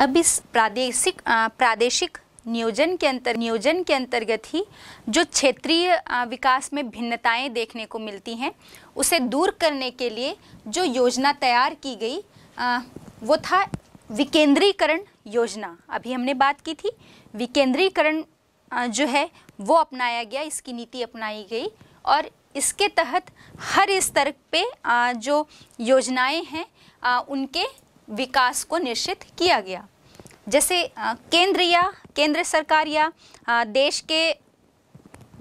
अब इस प्रादेशिक प्रादेशिक नियोजन के अंतर नियोजन के अंतर्गत ही जो क्षेत्रीय विकास में भिन्नताएं देखने को मिलती हैं उसे दूर करने के लिए जो योजना तैयार की गई आ, वो था विकेंद्रीकरण योजना अभी हमने बात की थी विकेंद्रीकरण जो है वो अपनाया गया इसकी नीति अपनाई गई और इसके तहत हर स्तर पे जो योजनाएं हैं उनके विकास को निश्चित किया गया जैसे केंद्र या केंद्र सरकार या देश के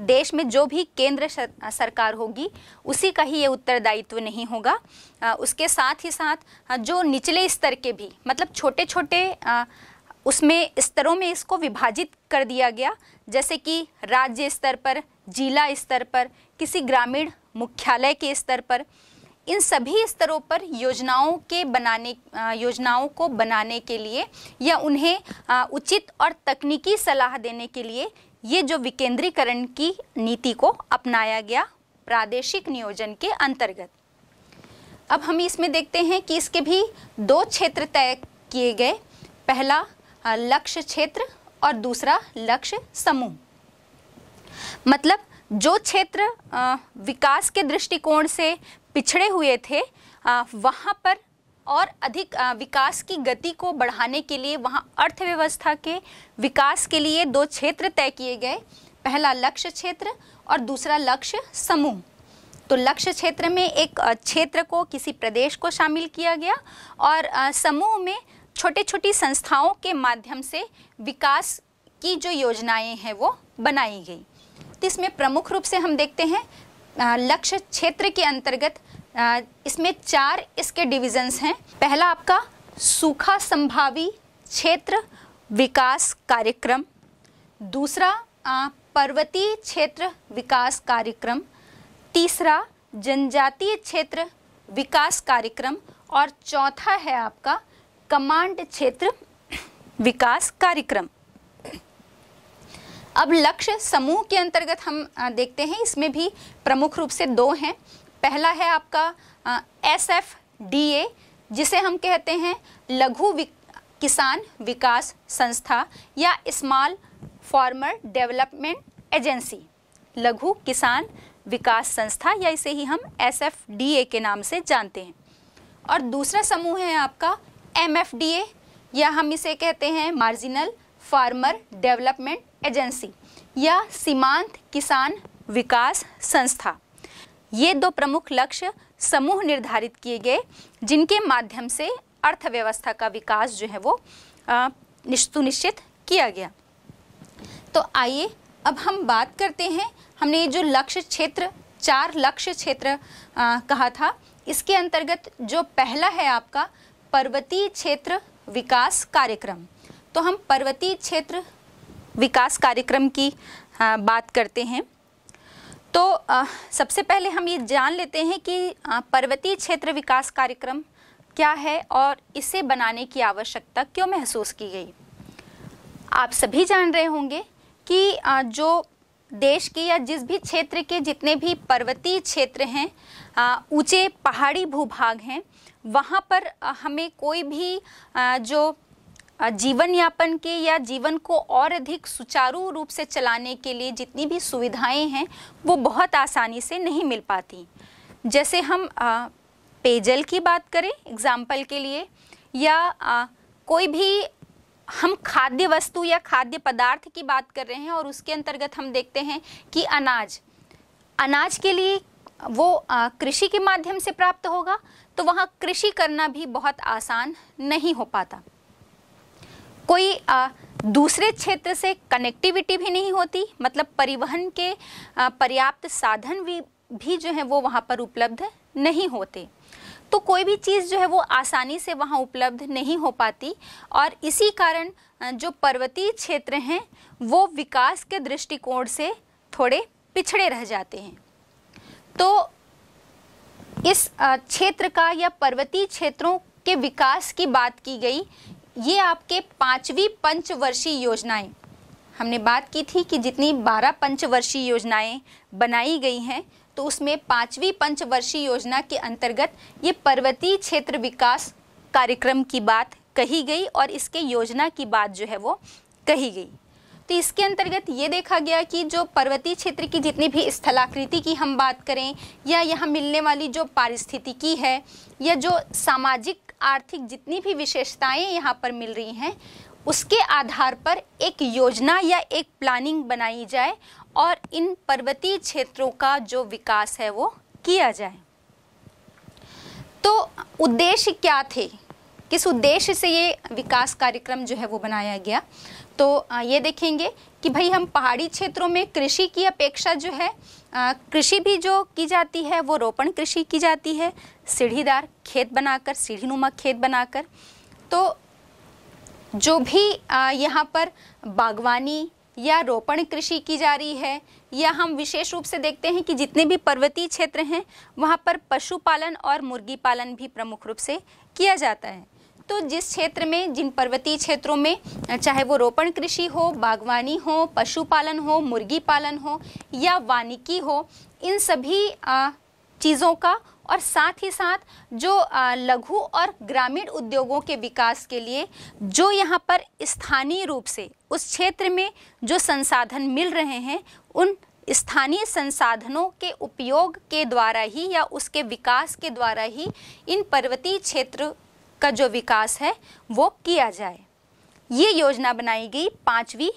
देश में जो भी केंद्र सरकार होगी उसी का ही ये उत्तरदायित्व नहीं होगा उसके साथ ही साथ जो निचले स्तर के भी मतलब छोटे छोटे उसमें स्तरों में इसको विभाजित कर दिया गया जैसे कि राज्य स्तर पर जिला स्तर पर किसी ग्रामीण मुख्यालय के स्तर पर इन सभी स्तरों पर योजनाओं के बनाने योजनाओं को बनाने के लिए या उन्हें उचित और तकनीकी सलाह देने के लिए ये जो विकेंद्रीकरण की नीति को अपनाया गया प्रादेशिक नियोजन के अंतर्गत अब हम इसमें देखते हैं कि इसके भी दो क्षेत्र तय किए गए पहला लक्ष्य क्षेत्र और दूसरा लक्ष्य समूह मतलब जो क्षेत्र विकास के दृष्टिकोण से पिछड़े हुए थे वहाँ पर और अधिक विकास की गति को बढ़ाने के लिए वहाँ अर्थव्यवस्था के विकास के लिए दो क्षेत्र तय किए गए पहला लक्ष्य क्षेत्र और दूसरा लक्ष्य समूह तो लक्ष्य क्षेत्र में एक क्षेत्र को किसी प्रदेश को शामिल किया गया और समूह में छोटे छोटी संस्थाओं के माध्यम से विकास की जो योजनाएं हैं वो बनाई गई तो इसमें प्रमुख रूप से हम देखते हैं लक्ष्य क्षेत्र के अंतर्गत इसमें चार इसके डिविजन्स हैं पहला आपका सूखा संभावी क्षेत्र विकास कार्यक्रम दूसरा पर्वतीय क्षेत्र विकास कार्यक्रम तीसरा जनजातीय क्षेत्र विकास कार्यक्रम और चौथा है आपका कमांड क्षेत्र विकास कार्यक्रम अब लक्ष्य समूह के अंतर्गत हम देखते हैं इसमें भी प्रमुख रूप से दो हैं पहला है आपका एस एफ डी ए जिसे हम कहते हैं लघु विक, किसान विकास संस्था या स्मॉल फार्मर डेवलपमेंट एजेंसी लघु किसान विकास संस्था या इसे ही हम एस एफ डी ए के नाम से जानते हैं और दूसरा समूह है आपका एम एफ डी ए या हम इसे कहते हैं मार्जिनल फार्मर डेवलपमेंट एजेंसी या सीमांत किसान विकास संस्था ये दो प्रमुख लक्ष्य समूह निर्धारित किए गए जिनके माध्यम से अर्थव्यवस्था का विकास जो है वो सुनिश्चित किया गया तो आइए अब हम बात करते हैं हमने जो लक्ष्य क्षेत्र चार लक्ष्य क्षेत्र कहा था इसके अंतर्गत जो पहला है आपका पर्वतीय क्षेत्र विकास कार्यक्रम तो हम पर्वतीय क्षेत्र विकास कार्यक्रम की आ, बात करते हैं तो आ, सबसे पहले हम ये जान लेते हैं कि पर्वतीय क्षेत्र विकास कार्यक्रम क्या है और इसे बनाने की आवश्यकता क्यों महसूस की गई आप सभी जान रहे होंगे कि आ, जो देश के या जिस भी क्षेत्र के जितने भी पर्वतीय क्षेत्र हैं ऊंचे पहाड़ी भूभाग हैं वहाँ पर हमें कोई भी जो जीवन यापन के या जीवन को और अधिक सुचारू रूप से चलाने के लिए जितनी भी सुविधाएं हैं वो बहुत आसानी से नहीं मिल पाती जैसे हम पेयजल की बात करें एग्जाम्पल के लिए या कोई भी हम खाद्य वस्तु या खाद्य पदार्थ की बात कर रहे हैं और उसके अंतर्गत हम देखते हैं कि अनाज अनाज के लिए वो कृषि के माध्यम से प्राप्त होगा तो वहाँ कृषि करना भी बहुत आसान नहीं हो पाता कोई आ, दूसरे क्षेत्र से कनेक्टिविटी भी नहीं होती मतलब परिवहन के पर्याप्त साधन भी भी जो है वो वहाँ पर उपलब्ध नहीं होते तो कोई भी चीज़ जो है वो आसानी से वहाँ उपलब्ध नहीं हो पाती और इसी कारण जो पर्वतीय क्षेत्र हैं वो विकास के दृष्टिकोण से थोड़े पिछड़े रह जाते हैं तो इस क्षेत्र का या पर्वतीय क्षेत्रों के विकास की बात की गई ये आपके पांचवी पंचवर्षीय योजनाएं हमने बात की थी कि जितनी बारह पंचवर्षीय योजनाएं बनाई गई हैं तो उसमें पांचवी पंचवर्षीय योजना के अंतर्गत ये पर्वतीय क्षेत्र विकास कार्यक्रम की बात कही गई और इसके योजना की बात जो है वो कही गई तो इसके अंतर्गत ये देखा गया कि जो पर्वतीय क्षेत्र की जितनी भी स्थलाकृति की हम बात करें या यहाँ मिलने वाली जो पारिस्थितिकी है या जो सामाजिक आर्थिक जितनी भी विशेषताएं यहाँ पर मिल रही हैं उसके आधार पर एक योजना या एक प्लानिंग बनाई जाए और इन पर्वतीय क्षेत्रों का जो विकास है वो किया जाए तो उद्देश्य क्या थे किस उद्देश्य से ये विकास कार्यक्रम जो है वो बनाया गया तो ये देखेंगे कि भाई हम पहाड़ी क्षेत्रों में कृषि की अपेक्षा जो है कृषि भी जो की जाती है वो रोपण कृषि की जाती है सीढ़ीदार खेत बनाकर सीढ़ी नुमा खेत बनाकर तो जो भी यहाँ पर बागवानी या रोपण कृषि की जा रही है या हम विशेष रूप से देखते हैं कि जितने भी पर्वतीय क्षेत्र हैं वहाँ पर पशुपालन और मुर्गी पालन भी प्रमुख रूप से किया जाता है तो जिस क्षेत्र में जिन पर्वतीय क्षेत्रों में चाहे वो रोपण कृषि हो बागवानी हो पशुपालन हो मुर्गी पालन हो या वानिकी हो इन सभी चीज़ों का और साथ ही साथ जो लघु और ग्रामीण उद्योगों के विकास के लिए जो यहाँ पर स्थानीय रूप से उस क्षेत्र में जो संसाधन मिल रहे हैं उन स्थानीय संसाधनों के उपयोग के द्वारा ही या उसके विकास के द्वारा ही इन पर्वतीय क्षेत्र का जो विकास है वो किया जाए ये योजना बनाई गई पांचवी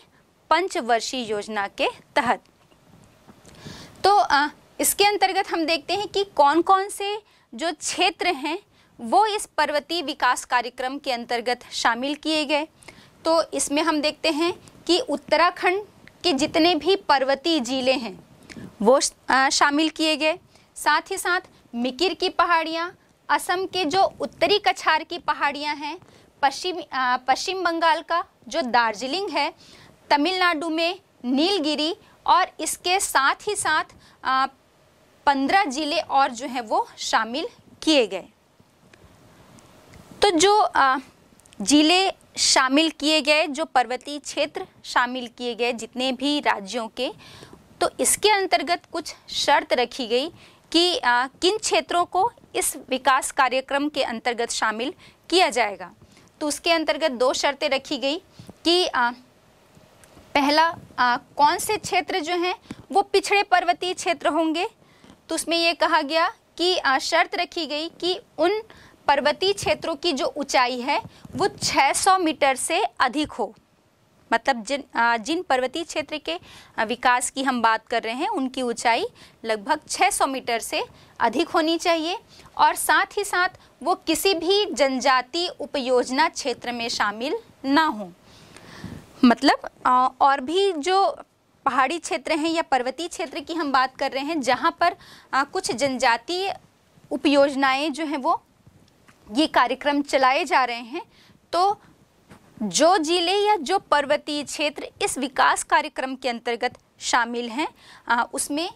पंचवर्षीय योजना के तहत तो आ, इसके अंतर्गत हम देखते हैं कि कौन कौन से जो क्षेत्र हैं वो इस पर्वतीय विकास कार्यक्रम के अंतर्गत शामिल किए गए तो इसमें हम देखते हैं कि उत्तराखंड के जितने भी पर्वतीय ज़िले हैं वो शामिल किए गए साथ ही साथ मिकिर की पहाड़ियाँ असम के जो उत्तरी कछार की पहाड़ियाँ हैं पश्चिम पश्चिम बंगाल का जो दार्जिलिंग है तमिलनाडु में नीलगिरी और इसके साथ ही साथ पंद्रह जिले और जो है वो शामिल किए गए तो जो जिले शामिल किए गए जो पर्वतीय क्षेत्र शामिल किए गए जितने भी राज्यों के तो इसके अंतर्गत कुछ शर्त रखी गई कि आ, किन क्षेत्रों को इस विकास कार्यक्रम के अंतर्गत शामिल किया जाएगा तो उसके अंतर्गत दो शर्तें रखी गई कि आ, पहला आ, कौन से क्षेत्र जो हैं वो पिछड़े पर्वतीय क्षेत्र होंगे तो उसमें यह कहा गया कि शर्त रखी गई कि उन पर्वतीय क्षेत्रों की जो ऊंचाई है वो 600 मीटर से अधिक हो मतलब जिन जिन पर्वतीय क्षेत्र के विकास की हम बात कर रहे हैं उनकी ऊंचाई लगभग 600 मीटर से अधिक होनी चाहिए और साथ ही साथ वो किसी भी जनजाति उपयोजना क्षेत्र में शामिल ना हो मतलब और भी जो पहाड़ी क्षेत्र हैं या पर्वतीय क्षेत्र की हम बात कर रहे हैं जहाँ पर आ, कुछ जनजातीय उपयोजनाएं जो हैं वो ये कार्यक्रम चलाए जा रहे हैं तो जो जिले या जो पर्वतीय क्षेत्र इस विकास कार्यक्रम के अंतर्गत शामिल हैं उसमें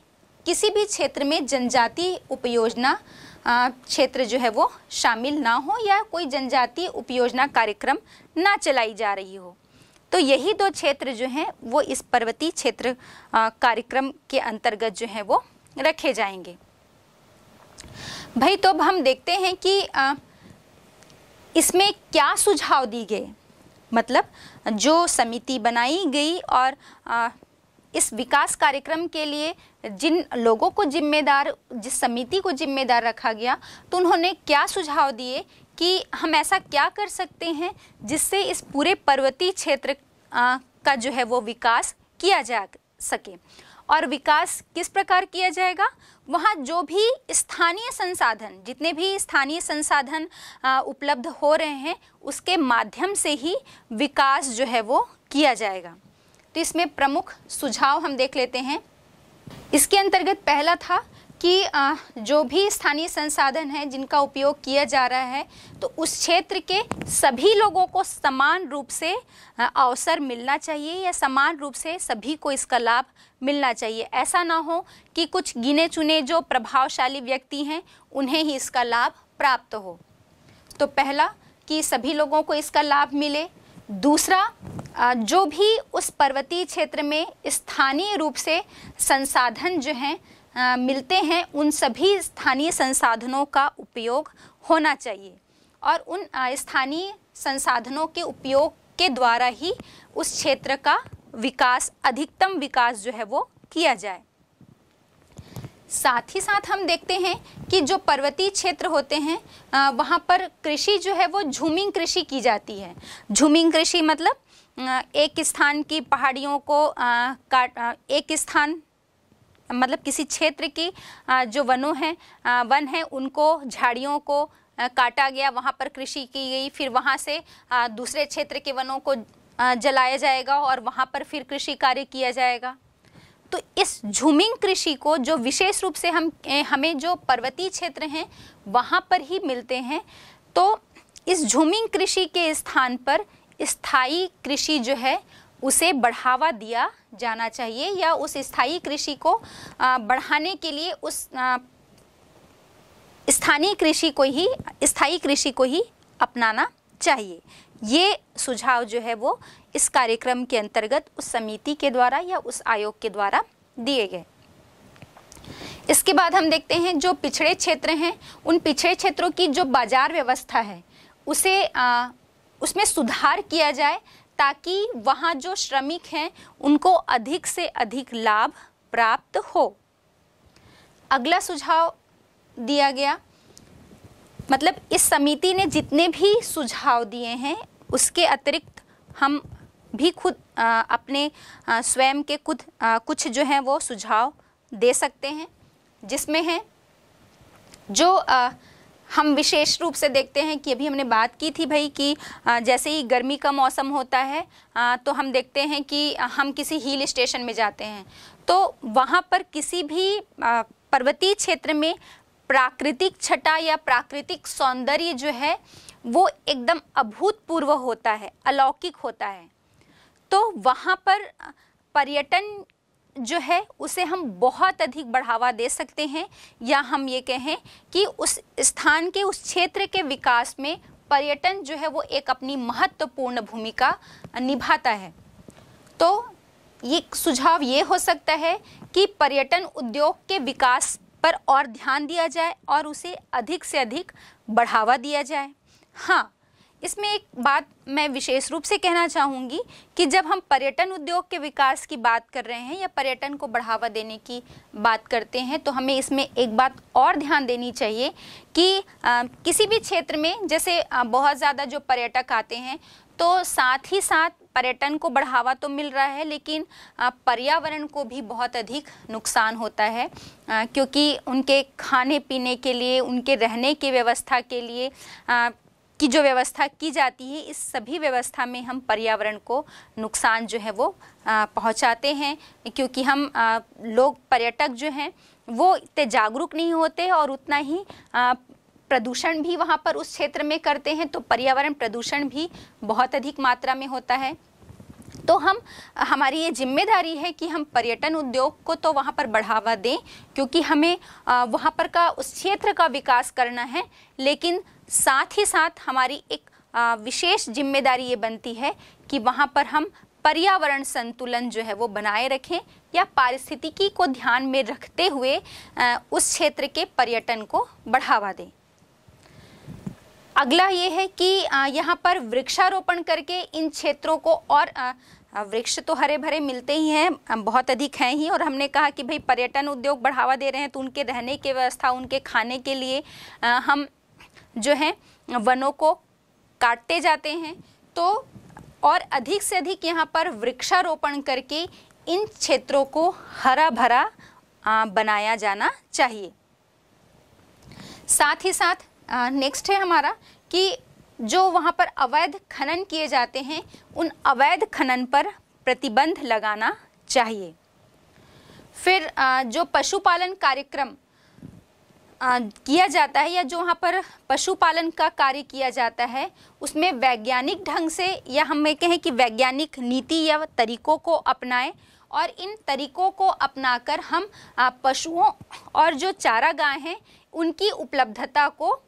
किसी भी क्षेत्र में जनजातीय उपयोजना क्षेत्र जो है वो शामिल ना हो या कोई जनजातीय उपयोजना कार्यक्रम ना चलाई जा रही हो तो यही दो क्षेत्र जो हैं वो इस पर्वतीय क्षेत्र कार्यक्रम के अंतर्गत जो है वो रखे जाएंगे भाई तो अब हम देखते हैं कि आ, इसमें क्या सुझाव दी गए मतलब जो समिति बनाई गई और आ, इस विकास कार्यक्रम के लिए जिन लोगों को जिम्मेदार जिस समिति को जिम्मेदार रखा गया तो उन्होंने क्या सुझाव दिए कि हम ऐसा क्या कर सकते हैं जिससे इस पूरे पर्वतीय क्षेत्र का जो है वो विकास किया जा सके और विकास किस प्रकार किया जाएगा वहाँ जो भी स्थानीय संसाधन जितने भी स्थानीय संसाधन उपलब्ध हो रहे हैं उसके माध्यम से ही विकास जो है वो किया जाएगा तो इसमें प्रमुख सुझाव हम देख लेते हैं इसके अंतर्गत पहला था कि जो भी स्थानीय संसाधन है जिनका उपयोग किया जा रहा है तो उस क्षेत्र के सभी लोगों को समान रूप से अवसर मिलना चाहिए या समान रूप से सभी को इसका लाभ मिलना चाहिए ऐसा ना हो कि कुछ गिने चुने जो प्रभावशाली व्यक्ति हैं उन्हें ही इसका लाभ प्राप्त हो तो पहला कि सभी लोगों को इसका लाभ मिले दूसरा जो भी उस पर्वतीय क्षेत्र में स्थानीय रूप से संसाधन जो हैं आ, मिलते हैं उन सभी स्थानीय संसाधनों का उपयोग होना चाहिए और उन स्थानीय संसाधनों के उपयोग के द्वारा ही उस क्षेत्र का विकास अधिकतम विकास जो है वो किया जाए साथ ही साथ हम देखते हैं कि जो पर्वतीय क्षेत्र होते हैं वहाँ पर कृषि जो है वो झूमिंग कृषि की जाती है झूमिंग कृषि मतलब एक स्थान की पहाड़ियों को काट एक स्थान मतलब किसी क्षेत्र की जो वनों हैं वन हैं उनको झाड़ियों को काटा गया वहाँ पर कृषि की गई फिर वहाँ से दूसरे क्षेत्र के वनों को जलाया जाएगा और वहाँ पर फिर कृषि कार्य किया जाएगा तो इस झूमिंग कृषि को जो विशेष रूप से हम हमें जो पर्वतीय क्षेत्र हैं वहाँ पर ही मिलते हैं तो इस झूमिंग कृषि के स्थान पर स्थायी कृषि जो है उसे बढ़ावा दिया जाना चाहिए या उस स्थायी कृषि को बढ़ाने के लिए उस स्थानीय कृषि को ही स्थायी कृषि को ही अपनाना चाहिए ये सुझाव जो है वो इस कार्यक्रम के अंतर्गत उस समिति के द्वारा या उस आयोग के द्वारा दिए गए इसके बाद हम देखते हैं जो पिछड़े क्षेत्र हैं उन पिछड़े क्षेत्रों की जो बाजार व्यवस्था है उसे आ, उसमें सुधार किया जाए ताकि वहाँ जो श्रमिक हैं उनको अधिक से अधिक लाभ प्राप्त हो अगला सुझाव दिया गया मतलब इस समिति ने जितने भी सुझाव दिए हैं उसके अतिरिक्त हम भी खुद आ, अपने आ, स्वयं के खुद कुछ जो हैं वो सुझाव दे सकते हैं जिसमें हैं जो आ, हम विशेष रूप से देखते हैं कि अभी हमने बात की थी भाई कि जैसे ही गर्मी का मौसम होता है तो हम देखते हैं कि हम किसी हिल स्टेशन में जाते हैं तो वहाँ पर किसी भी पर्वतीय क्षेत्र में प्राकृतिक छटा या प्राकृतिक सौंदर्य जो है वो एकदम अभूतपूर्व होता है अलौकिक होता है तो वहाँ पर पर्यटन जो है उसे हम बहुत अधिक बढ़ावा दे सकते हैं या हम ये कहें कि उस स्थान के उस क्षेत्र के विकास में पर्यटन जो है वो एक अपनी महत्वपूर्ण भूमिका निभाता है तो ये सुझाव ये हो सकता है कि पर्यटन उद्योग के विकास पर और ध्यान दिया जाए और उसे अधिक से अधिक बढ़ावा दिया जाए हाँ इसमें एक बात मैं विशेष रूप से कहना चाहूँगी कि जब हम पर्यटन उद्योग के विकास की बात कर रहे हैं या पर्यटन को बढ़ावा देने की बात करते हैं तो हमें इसमें एक बात और ध्यान देनी चाहिए कि आ, किसी भी क्षेत्र में जैसे आ, बहुत ज़्यादा जो पर्यटक आते हैं तो साथ ही साथ पर्यटन को बढ़ावा तो मिल रहा है लेकिन पर्यावरण को भी बहुत अधिक नुकसान होता है क्योंकि उनके खाने पीने के लिए उनके रहने की व्यवस्था के लिए की जो व्यवस्था की जाती है इस सभी व्यवस्था में हम पर्यावरण को नुकसान जो है वो पहुंचाते हैं क्योंकि हम लोग पर्यटक जो हैं वो इतने जागरूक नहीं होते और उतना ही प्रदूषण भी वहाँ पर उस क्षेत्र में करते हैं तो पर्यावरण प्रदूषण भी बहुत अधिक मात्रा में होता है तो हम हमारी ये जिम्मेदारी है कि हम पर्यटन उद्योग को तो वहाँ पर बढ़ावा दें क्योंकि हमें वहाँ पर का उस क्षेत्र का विकास करना है लेकिन साथ ही साथ हमारी एक विशेष जिम्मेदारी ये बनती है कि वहाँ पर हम पर्यावरण संतुलन जो है वो बनाए रखें या पारिस्थितिकी को ध्यान में रखते हुए उस क्षेत्र के पर्यटन को बढ़ावा दें अगला ये है कि यहाँ पर वृक्षारोपण करके इन क्षेत्रों को और वृक्ष तो हरे भरे मिलते ही हैं बहुत अधिक हैं ही और हमने कहा कि भाई पर्यटन उद्योग बढ़ावा दे रहे हैं तो उनके रहने की व्यवस्था उनके खाने के लिए हम जो है वनों को काटते जाते हैं तो और अधिक से अधिक यहाँ पर वृक्षारोपण करके इन क्षेत्रों को हरा भरा बनाया जाना चाहिए साथ ही साथ नेक्स्ट है हमारा कि जो वहाँ पर अवैध खनन किए जाते हैं उन अवैध खनन पर प्रतिबंध लगाना चाहिए फिर जो पशुपालन कार्यक्रम किया जाता है या जो वहाँ पर पशुपालन का कार्य किया जाता है उसमें वैज्ञानिक ढंग से या हम कहें कि वैज्ञानिक नीति या तरीकों को अपनाएं और इन तरीकों को अपनाकर हम पशुओं और जो चारा गाय हैं उनकी उपलब्धता को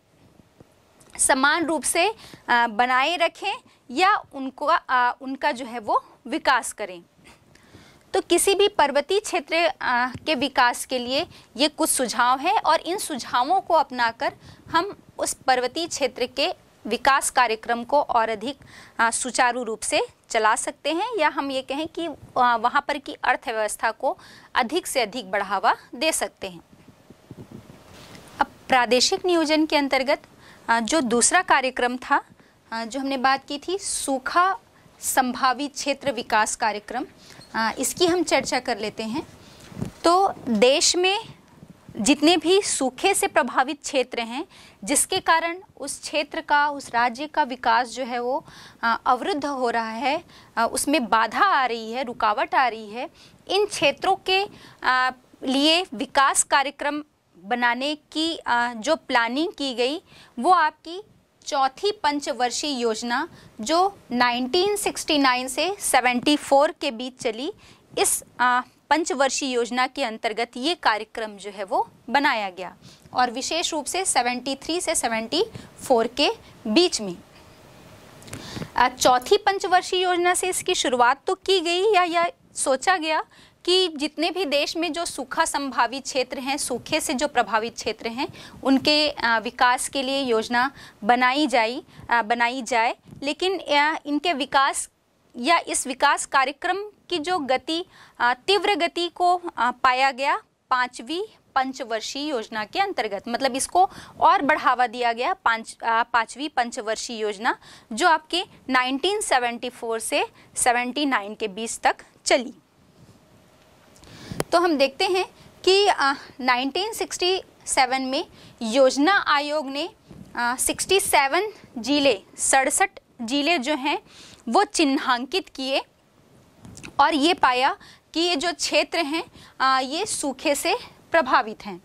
समान रूप से बनाए रखें या उनको उनका जो है वो विकास करें तो किसी भी पर्वतीय क्षेत्र के विकास के लिए ये कुछ सुझाव हैं और इन सुझावों को अपनाकर हम उस पर्वतीय क्षेत्र के विकास कार्यक्रम को और अधिक सुचारू रूप से चला सकते हैं या हम ये कहें कि वहाँ पर की अर्थव्यवस्था को अधिक से अधिक बढ़ावा दे सकते हैं अब प्रादेशिक नियोजन के अंतर्गत जो दूसरा कार्यक्रम था जो हमने बात की थी सूखा संभावित क्षेत्र विकास कार्यक्रम आ, इसकी हम चर्चा कर लेते हैं तो देश में जितने भी सूखे से प्रभावित क्षेत्र हैं जिसके कारण उस क्षेत्र का उस राज्य का विकास जो है वो अवरुद्ध हो रहा है आ, उसमें बाधा आ रही है रुकावट आ रही है इन क्षेत्रों के आ, लिए विकास कार्यक्रम बनाने की जो प्लानिंग की गई वो आपकी चौथी पंचवर्षीय योजना जो 1969 से 74 के बीच चली इस पंचवर्षीय योजना के अंतर्गत ये कार्यक्रम जो है वो बनाया गया और विशेष रूप से 73 से 74 के बीच में चौथी पंचवर्षीय योजना से इसकी शुरुआत तो की गई या या सोचा गया कि जितने भी देश में जो सूखा संभावित क्षेत्र हैं सूखे से जो प्रभावित क्षेत्र हैं उनके विकास के लिए योजना बनाई जाए बनाई जाए लेकिन इनके विकास या इस विकास कार्यक्रम की जो गति तीव्र गति को पाया गया पाँचवीं पंचवर्षीय योजना के अंतर्गत मतलब इसको और बढ़ावा दिया गया पाँच पाँचवीं पंचवर्षीय योजना जो आपके 1974 से 79 के बीच तक चली तो हम देखते हैं कि आ, 1967 में योजना आयोग ने आ, 67 जिले सड़सठ जिले जो हैं वो चिन्हांकित किए और ये पाया कि ये जो क्षेत्र हैं आ, ये सूखे से प्रभावित हैं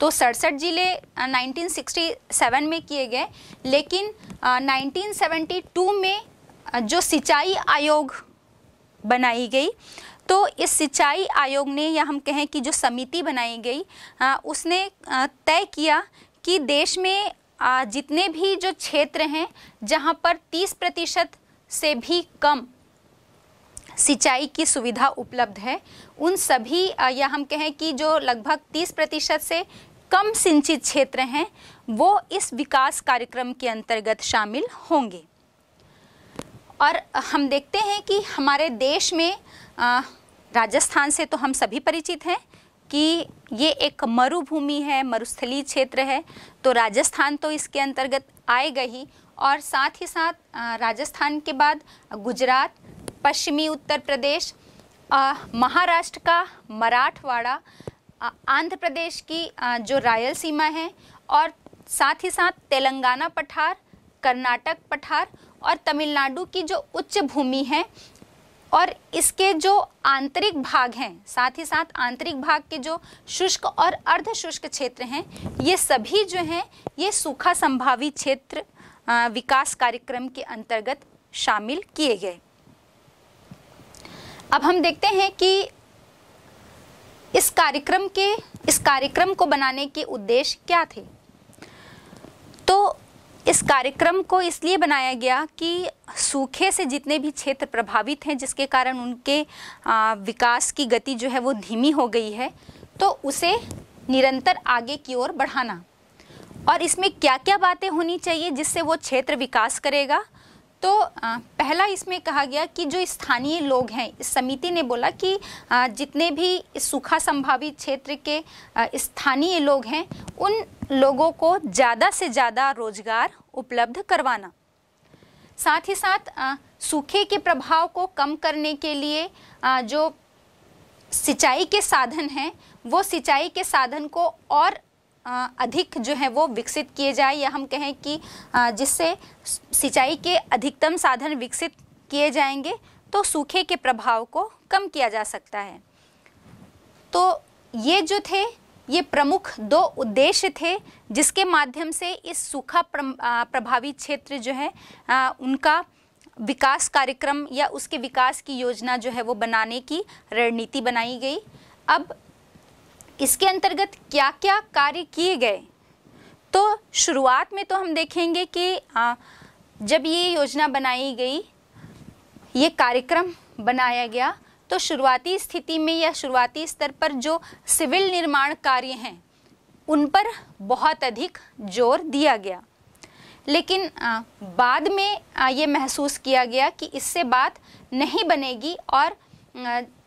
तो सड़सठ जिले 1967 में किए गए लेकिन 1972 में जो सिंचाई आयोग बनाई गई तो इस सिंचाई आयोग ने या हम कहें कि जो समिति बनाई गई हाँ, उसने तय किया कि देश में जितने भी जो क्षेत्र हैं जहाँ पर 30 प्रतिशत से भी कम सिंचाई की सुविधा उपलब्ध है उन सभी या हम कहें कि जो लगभग 30 प्रतिशत से कम सिंचित क्षेत्र हैं वो इस विकास कार्यक्रम के अंतर्गत शामिल होंगे और हम देखते हैं कि हमारे देश में राजस्थान से तो हम सभी परिचित हैं कि ये एक मरुभूमि है मरुस्थलीय क्षेत्र है तो राजस्थान तो इसके अंतर्गत आएगा ही और साथ ही साथ राजस्थान के बाद गुजरात पश्चिमी उत्तर प्रदेश महाराष्ट्र का मराठवाड़ा आंध्र प्रदेश की आ, जो सीमा है और साथ ही साथ तेलंगाना पठार कर्नाटक पठार और तमिलनाडु की जो उच्च भूमि है और इसके जो आंतरिक भाग हैं साथ ही साथ आंतरिक भाग के जो शुष्क और अर्ध शुष्क क्षेत्र हैं ये सभी जो हैं ये सूखा संभावी क्षेत्र विकास कार्यक्रम के अंतर्गत शामिल किए गए अब हम देखते हैं कि इस कार्यक्रम के इस कार्यक्रम को बनाने के उद्देश्य क्या थे तो इस कार्यक्रम को इसलिए बनाया गया कि सूखे से जितने भी क्षेत्र प्रभावित हैं जिसके कारण उनके विकास की गति जो है वो धीमी हो गई है तो उसे निरंतर आगे की ओर बढ़ाना और इसमें क्या क्या बातें होनी चाहिए जिससे वो क्षेत्र विकास करेगा तो पहला इसमें कहा गया कि जो स्थानीय लोग हैं इस समिति ने बोला कि जितने भी सूखा संभावित क्षेत्र के स्थानीय लोग हैं उन लोगों को ज़्यादा से ज़्यादा रोजगार उपलब्ध करवाना साथ ही साथ सूखे के प्रभाव को कम करने के लिए जो सिंचाई के साधन हैं वो सिंचाई के साधन को और अधिक जो है वो विकसित किए जाए या हम कहें कि जिससे सिंचाई के अधिकतम साधन विकसित किए जाएंगे तो सूखे के प्रभाव को कम किया जा सकता है तो ये जो थे ये प्रमुख दो उद्देश्य थे जिसके माध्यम से इस सूखा प्रभावित क्षेत्र जो है उनका विकास कार्यक्रम या उसके विकास की योजना जो है वो बनाने की रणनीति बनाई गई अब इसके अंतर्गत क्या क्या कार्य किए गए तो शुरुआत में तो हम देखेंगे कि आ, जब ये योजना बनाई गई ये कार्यक्रम बनाया गया तो शुरुआती स्थिति में या शुरुआती स्तर पर जो सिविल निर्माण कार्य हैं उन पर बहुत अधिक जोर दिया गया लेकिन आ, बाद में आ, ये महसूस किया गया कि इससे बात नहीं बनेगी और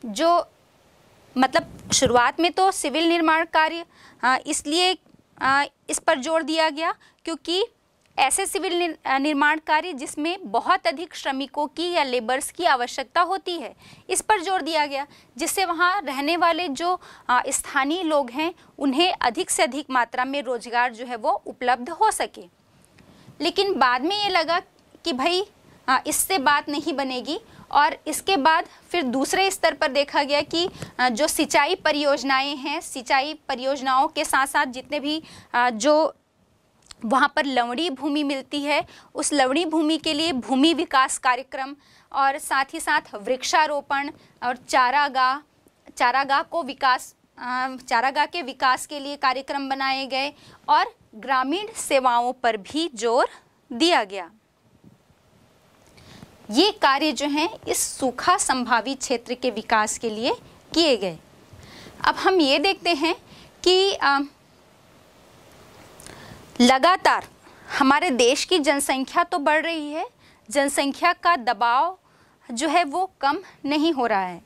जो मतलब शुरुआत में तो सिविल निर्माण कार्य हाँ, इसलिए हाँ, इस पर जोर दिया गया क्योंकि ऐसे सिविल निर्माण कार्य जिसमें बहुत अधिक श्रमिकों की या लेबर्स की आवश्यकता होती है इस पर जोर दिया गया जिससे वहाँ रहने वाले जो स्थानीय लोग हैं उन्हें अधिक से अधिक मात्रा में रोजगार जो है वो उपलब्ध हो सके लेकिन बाद में ये लगा कि भाई हाँ, इससे बात नहीं बनेगी और इसके बाद फिर दूसरे स्तर पर देखा गया कि जो सिंचाई परियोजनाएं हैं सिंचाई परियोजनाओं के साथ साथ जितने भी जो वहाँ पर लवणी भूमि मिलती है उस लवणी भूमि के लिए भूमि विकास कार्यक्रम और साथ ही साथ वृक्षारोपण और चारागाह चारागाह को विकास चारागाह के विकास के लिए कार्यक्रम बनाए गए और ग्रामीण सेवाओं पर भी जोर दिया गया ये कार्य जो हैं इस सूखा संभावी क्षेत्र के विकास के लिए किए गए अब हम ये देखते हैं कि आ, लगातार हमारे देश की जनसंख्या तो बढ़ रही है जनसंख्या का दबाव जो है वो कम नहीं हो रहा है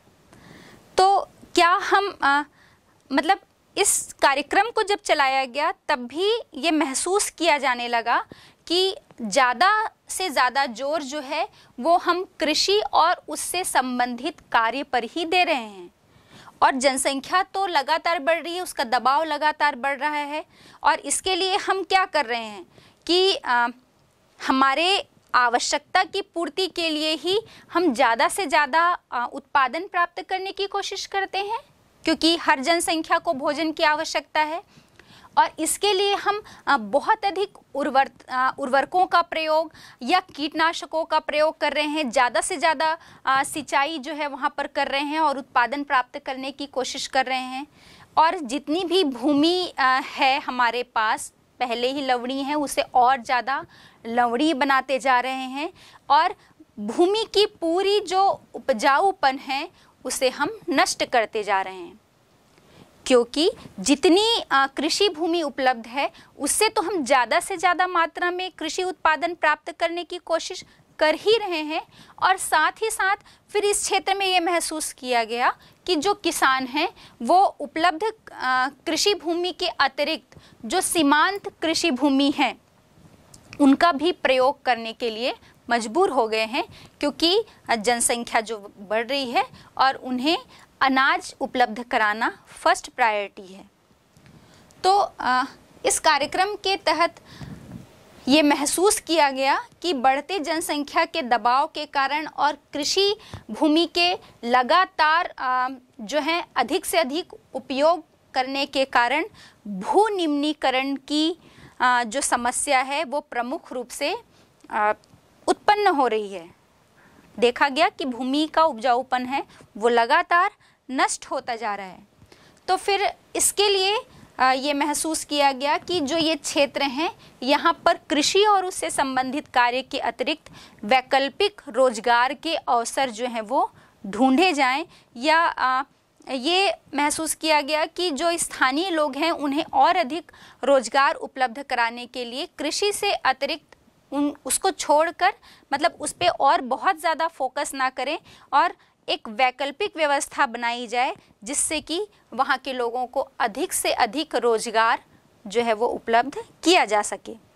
तो क्या हम आ, मतलब इस कार्यक्रम को जब चलाया गया तब भी ये महसूस किया जाने लगा कि ज़्यादा सबसे ज़्यादा जोर जो है वो हम कृषि और उससे संबंधित कार्य पर ही दे रहे हैं और जनसंख्या तो लगातार बढ़ रही है उसका दबाव लगातार बढ़ रहा है और इसके लिए हम क्या कर रहे हैं कि आ, हमारे आवश्यकता की पूर्ति के लिए ही हम ज़्यादा से ज़्यादा उत्पादन प्राप्त करने की कोशिश करते हैं क्योंकि हर जनसंख्या को भोजन की आवश्यकता है और इसके लिए हम बहुत अधिक उर्वर उर्वरकों का प्रयोग या कीटनाशकों का प्रयोग कर रहे हैं ज़्यादा से ज़्यादा सिंचाई जो है वहाँ पर कर रहे हैं और उत्पादन प्राप्त करने की कोशिश कर रहे हैं और जितनी भी भूमि है हमारे पास पहले ही लवणी है उसे और ज़्यादा लवणी बनाते जा रहे हैं और भूमि की पूरी जो उपजाऊपन है उसे हम नष्ट करते जा रहे हैं क्योंकि जितनी कृषि भूमि उपलब्ध है उससे तो हम ज़्यादा से ज़्यादा मात्रा में कृषि उत्पादन प्राप्त करने की कोशिश कर ही रहे हैं और साथ ही साथ फिर इस क्षेत्र में ये महसूस किया गया कि जो किसान हैं वो उपलब्ध कृषि भूमि के अतिरिक्त जो सीमांत कृषि भूमि है उनका भी प्रयोग करने के लिए मजबूर हो गए हैं क्योंकि जनसंख्या जो बढ़ रही है और उन्हें अनाज उपलब्ध कराना फर्स्ट प्रायोरिटी है तो आ, इस कार्यक्रम के तहत ये महसूस किया गया कि बढ़ते जनसंख्या के दबाव के कारण और कृषि भूमि के लगातार जो है अधिक से अधिक उपयोग करने के कारण भू निम्नीकरण की जो समस्या है वो प्रमुख रूप से उत्पन्न हो रही है देखा गया कि भूमि का उपजाऊपन है वो लगातार नष्ट होता जा रहा है तो फिर इसके लिए ये महसूस किया गया कि जो ये क्षेत्र हैं यहाँ पर कृषि और उससे संबंधित कार्य के अतिरिक्त वैकल्पिक रोजगार के अवसर जो हैं वो ढूंढे जाएं या ये महसूस किया गया कि जो स्थानीय लोग हैं उन्हें और अधिक रोजगार उपलब्ध कराने के लिए कृषि से अतिरिक्त उन उसको छोड़कर मतलब उस पर और बहुत ज़्यादा फोकस ना करें और एक वैकल्पिक व्यवस्था बनाई जाए जिससे कि वहाँ के लोगों को अधिक से अधिक रोजगार जो है वो उपलब्ध किया जा सके